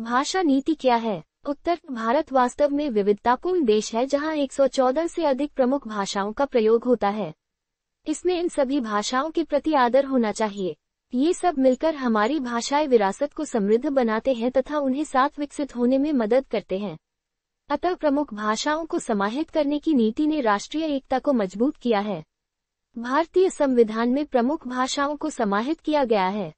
भाषा नीति क्या है उत्तर भारत वास्तव में विविधतापूर्ण देश है जहां 114 से अधिक प्रमुख भाषाओं का प्रयोग होता है इसमें इन सभी भाषाओं के प्रति आदर होना चाहिए ये सब मिलकर हमारी भाषाई विरासत को समृद्ध बनाते हैं तथा उन्हें साथ विकसित होने में मदद करते हैं अतः प्रमुख भाषाओं को समाहित करने की नीति ने राष्ट्रीय एकता को मजबूत किया है भारतीय संविधान में प्रमुख भाषाओं को समाहित किया गया है